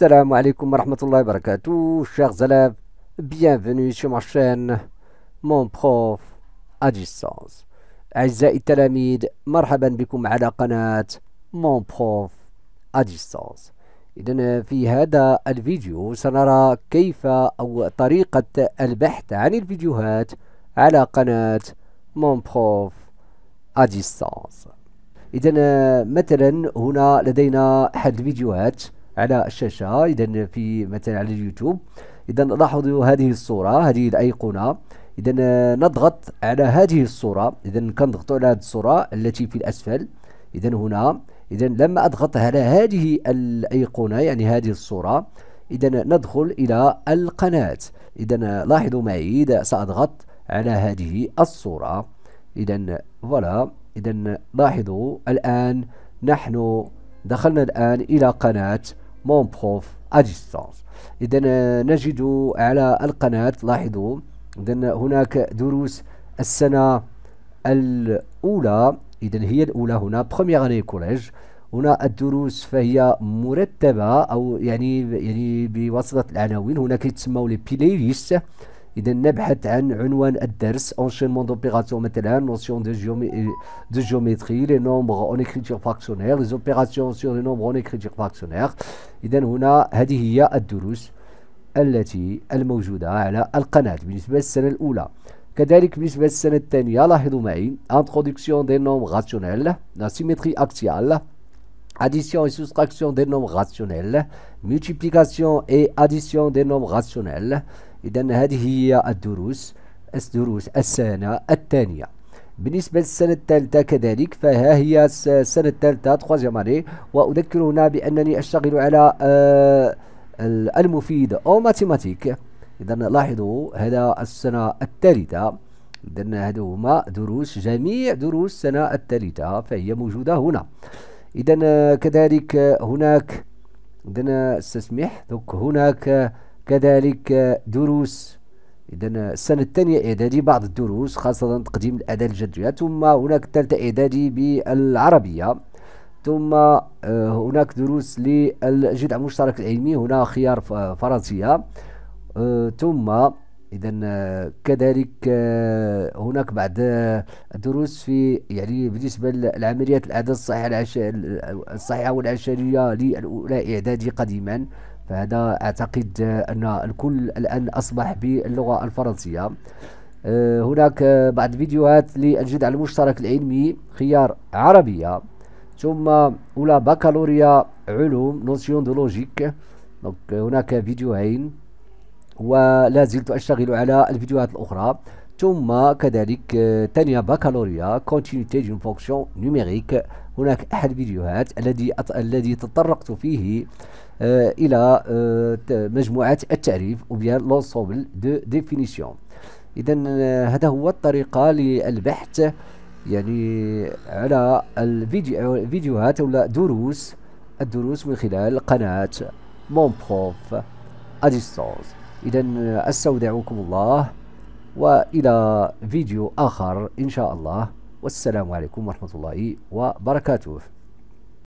السلام عليكم ورحمة الله وبركاته شيخ زلاف bienvenue sur ma chaîne مون بروف اديسونس أعزائي التلاميذ مرحبا بكم على قناة مون بروف اديسونس إذا في هذا الفيديو سنرى كيف أو طريقة البحث عن الفيديوهات على قناة مون بروف اديسونس إذا مثلا هنا لدينا حد فيديوهات على الشاشة إذا في مثلا على اليوتيوب إذا لاحظوا هذه الصورة هذه الأيقونة إذا نضغط على هذه الصورة إذا كنضغطوا على هذه الصورة التي في الأسفل إذا هنا إذا لما أضغط على هذه الأيقونة يعني هذه الصورة إذا ندخل إلى القناة إذا لاحظوا معي إذا سأضغط على هذه الصورة إذا فوالا إذا لاحظوا الآن نحن دخلنا الآن إلى قناة مون بروف اديستانس اذا نجد على القناه لاحظوا اذا هناك دروس السنه الاولى اذا هي الاولى هنا بروميير اني كوليج هنا الدروس فهي مرتبه او يعني يعني بواسطه العناوين هناك يتسموا لي بيليست إذا نبحث عن عنوان الدرس enchaînement d'opérations مثلا notion de, géométrie les nombres en écriture fractionnaire les opérations sur les nombres en écriture fractionnaire إذا هنا هذه هي الدروس التي الموجودة على القناة بالنسبة للسنة الأولى كذلك la للسنة الثانية لاحظوا معي introduction des nombres rationnels la symétrie axiale addition et soustraction des nombres rationnels multiplication et addition des nombres rationnels إذا هذه هي الدروس الدروس السنة الثانية بالنسبة للسنة الثالثة كذلك فها هي السنة الثالثة تخوازيام اني وأذكر هنا بأنني أشتغل على آه المفيد أو ماتيماتيك إذا لاحظوا هذا السنة الثالثة إذا هذو هما دروس جميع دروس السنة الثالثة فهي موجودة هنا إذا آه، كذلك هناك إذا استسمح آه، دوك هناك آه، كذلك دروس اذا السنه الثانيه اعدادي بعض الدروس خاصه تقديم الاداه الجديه ثم هناك الثالثه اعدادي بالعربيه ثم آه، هناك دروس للجذع المشترك العلمي هنا خيار فرنسيه آه، ثم اذا آه، كذلك هناك بعض الدروس في يعني بالنسبه لعمليات الاعداد الصحيحه العش... الصحيحه والعشريه للاولى اعدادي قديما فهذا أعتقد أن الكل الآن أصبح باللغة الفرنسية أه، هناك بعض الفيديوهات للجدع المشترك العلمي خيار عربية ثم أولى بكالوريا علوم نوسيون دولوجيك هناك فيديوهين ولا زلت أشتغل على الفيديوهات الأخرى ثم كذلك ثانية بكالوريا كونتينيتي دون فونكسيون نيميريك هناك أحد الفيديوهات الذي الذي تطرقت فيه إلى مجموعات التعريف أو بيان لونسومبل دو ديفينيسيون إذا هذا هو الطريقة للبحث يعني على الفيديوهات ولا دروس الدروس من خلال قناة مون بروف اديستونس إذا أستودعكم الله وإلى فيديو آخر إن شاء الله والسلام عليكم ورحمة الله وبركاته